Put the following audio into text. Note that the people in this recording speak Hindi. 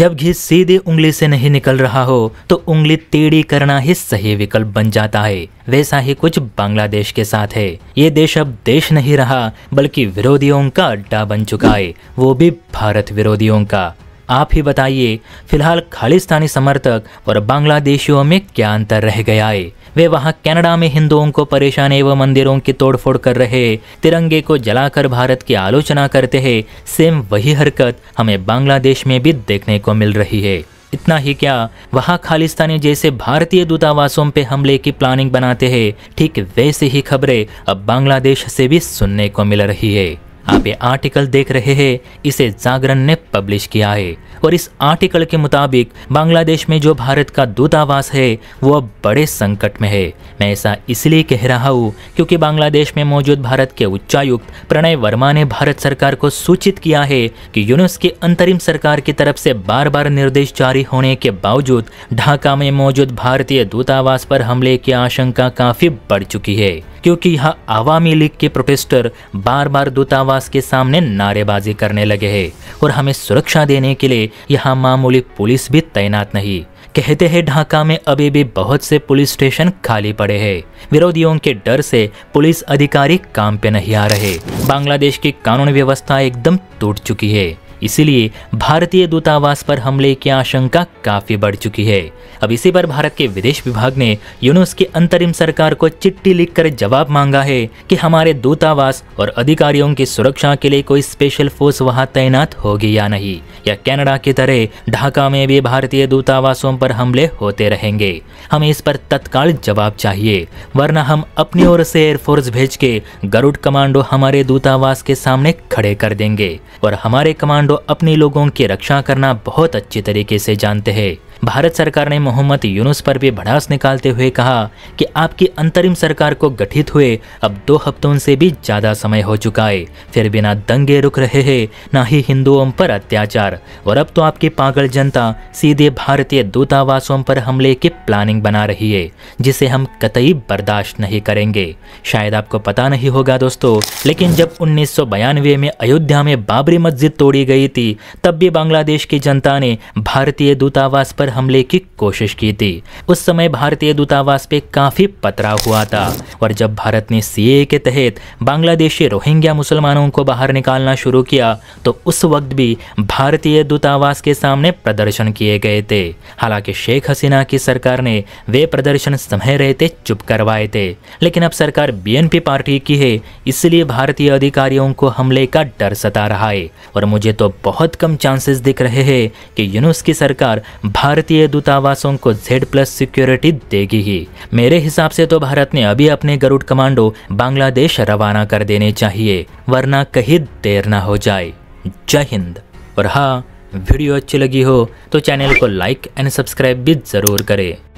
जब घी सीधे उंगली से नहीं निकल रहा हो तो उंगली टेढ़ी करना ही सही विकल्प बन जाता है वैसा ही कुछ बांग्लादेश के साथ है ये देश अब देश नहीं रहा बल्कि विरोधियों का अड्डा बन चुका है वो भी भारत विरोधियों का आप ही बताइए फिलहाल खालिस्तानी समर्थक और बांग्लादेशियों में क्या अंतर रह गया है वे वहां कनाडा में हिंदुओं को परेशान एवं मंदिरों की तोड़फोड़ कर रहे तिरंगे को जलाकर भारत की आलोचना करते हैं सेम वही हरकत हमें बांग्लादेश में भी देखने को मिल रही है इतना ही क्या वहाँ खालिस्तानी जैसे भारतीय दूतावासों पे हमले की प्लानिंग बनाते हैं ठीक वैसे ही खबरें अब बांग्लादेश से भी सुनने को मिल रही है आप ये आर्टिकल देख रहे हैं इसे जागरण ने पब्लिश किया है और इस आर्टिकल के मुताबिक बांग्लादेश में जो भारत का दूतावास है वो अब बड़े संकट में है मैं ऐसा इसलिए कह रहा हूँ क्योंकि बांग्लादेश में मौजूद भारत के उच्चायुक्त प्रणय वर्मा ने भारत सरकार को सूचित किया है कि यूनुस की अंतरिम सरकार की तरफ से बार बार निर्देश जारी होने के बावजूद ढाका में मौजूद भारतीय दूतावास पर हमले की आशंका काफी बढ़ चुकी है क्योंकि यहाँ आवामी लीग के प्रोटेस्टर बार बार दूतावास के सामने नारेबाजी करने लगे हैं और हमें सुरक्षा देने के लिए यहाँ मामूली पुलिस भी तैनात नहीं कहते हैं ढाका में अभी भी बहुत से पुलिस स्टेशन खाली पड़े हैं विरोधियों के डर से पुलिस अधिकारी काम पे नहीं आ रहे बांग्लादेश की कानून व्यवस्था एकदम टूट चुकी है इसीलिए भारतीय दूतावास पर हमले की आशंका काफी बढ़ चुकी है अब इसी पर भारत के विदेश विभाग ने यूनुस की अंतरिम सरकार को चिट्ठी लिखकर जवाब मांगा है कि हमारे दूतावास और अधिकारियों की सुरक्षा के लिए कोई स्पेशल फोर्स वहां तैनात होगी या नहीं या कैनेडा की तरह ढाका में भी भारतीय दूतावासों पर हमले होते रहेंगे हमें इस पर तत्काल जवाब चाहिए वरना हम अपनी ओर से एयरफोर्स भेज के गरुड़ कमांडो हमारे दूतावास के सामने खड़े कर देंगे और हमारे कमांडो अपने लोगों की रक्षा करना बहुत अच्छे तरीके से जानते हैं भारत सरकार ने मोहम्मद यूनुस पर भी भड़ास निकालते हुए कहा कि आपकी अंतरिम सरकार को गठित हुए अब दो हफ्तों से भी ज़्यादा समय हो चुका है फिर भी दंगे रुक रहे हैं ना ही हिंदुओं पर अत्याचार और अब तो आपकी पागल जनता सीधे भारतीय दूतावासों पर हमले की प्लानिंग बना रही है जिसे हम कतई बर्दाश्त नहीं करेंगे शायद आपको पता नहीं होगा दोस्तों लेकिन जब उन्नीस में अयोध्या में बाबरी मस्जिद तोड़ी गई थी तब भी बांग्लादेश की जनता ने भारतीय दूतावास पर हमले की कोशिश की थी उस समय भारतीय दूतावास पे काफी पथराव हुआ था और जब भारत ने सी के तहत बांग्लादेशी रोहिंग्या मुसलमानों को बाहर निकालना शुरू किया तो उस वक्त भी भारतीय दूतावास के सामने प्रदर्शन किए गए थे हालांकि शेख हसीना की सरकार ने वे प्रदर्शन समय रहते चुप करवाए थे लेकिन अब सरकार बीएनपी पार्टी की है इसलिए भारतीय अधिकारियों को हमले का डर सता रहा है और मुझे तो बहुत कम चांसेस दिख रहे हैं कि यूनुस की सरकार भारत भारतीय दूतावासों को जेड प्लस सिक्योरिटी देगी ही मेरे हिसाब से तो भारत ने अभी अपने गरुड़ कमांडो बांग्लादेश रवाना कर देने चाहिए वरना कहीं देर ना हो जाए जय हिंद और हाँ वीडियो अच्छी लगी हो तो चैनल को लाइक एंड सब्सक्राइब भी ज़रूर करें